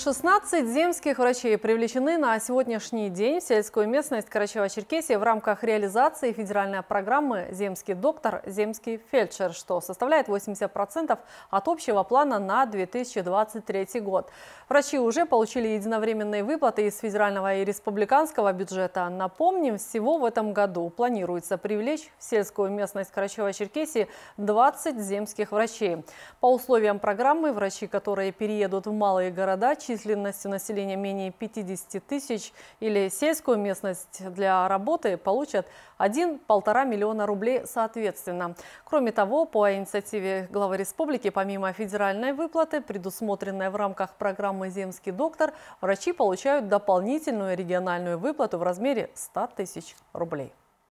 16 земских врачей привлечены на сегодняшний день в сельскую местность Карачева-Черкесии в рамках реализации федеральной программы «Земский доктор, земский фельдшер», что составляет 80% от общего плана на 2023 год. Врачи уже получили единовременные выплаты из федерального и республиканского бюджета. Напомним, всего в этом году планируется привлечь в сельскую местность Карачева-Черкесии 20 земских врачей. По условиям программы врачи, которые переедут в малые города, численностью населения менее 50 тысяч или сельскую местность для работы получат 1-1,5 миллиона рублей соответственно. Кроме того, по инициативе главы республики, помимо федеральной выплаты, предусмотренной в рамках программы «Земский доктор», врачи получают дополнительную региональную выплату в размере 100 тысяч рублей.